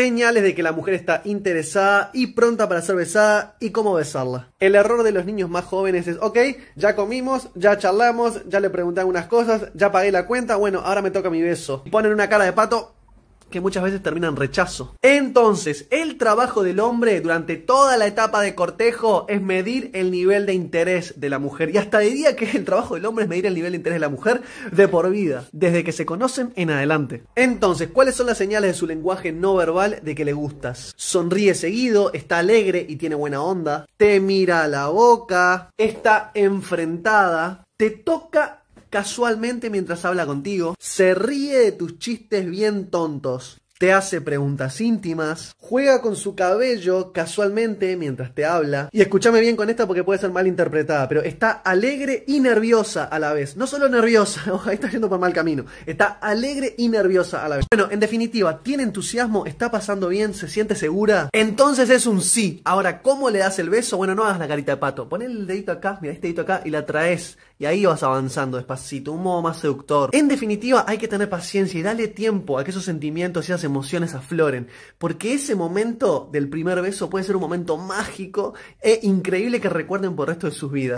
señales de que la mujer está interesada y pronta para ser besada y cómo besarla. El error de los niños más jóvenes es, ok, ya comimos, ya charlamos, ya le pregunté algunas cosas, ya pagué la cuenta, bueno, ahora me toca mi beso. Ponen una cara de pato, que muchas veces terminan en rechazo. Entonces, el trabajo del hombre durante toda la etapa de cortejo es medir el nivel de interés de la mujer. Y hasta diría que el trabajo del hombre es medir el nivel de interés de la mujer de por vida, desde que se conocen en adelante. Entonces, ¿cuáles son las señales de su lenguaje no verbal de que le gustas? Sonríe seguido, está alegre y tiene buena onda, te mira a la boca, está enfrentada, te toca casualmente mientras habla contigo, se ríe de tus chistes bien tontos te hace preguntas íntimas, juega con su cabello casualmente mientras te habla. Y escúchame bien con esta porque puede ser mal interpretada, pero está alegre y nerviosa a la vez. No solo nerviosa, ahí está yendo por mal camino. Está alegre y nerviosa a la vez. Bueno, en definitiva, tiene entusiasmo, está pasando bien, se siente segura. Entonces es un sí. Ahora, ¿cómo le das el beso? Bueno, no hagas la carita de pato. Pon el dedito acá, mira este dedito acá y la traes. Y ahí vas avanzando despacito, un modo más seductor. En definitiva, hay que tener paciencia y darle tiempo a que esos sentimientos se hacen emociones afloren, porque ese momento del primer beso puede ser un momento mágico e increíble que recuerden por el resto de sus vidas.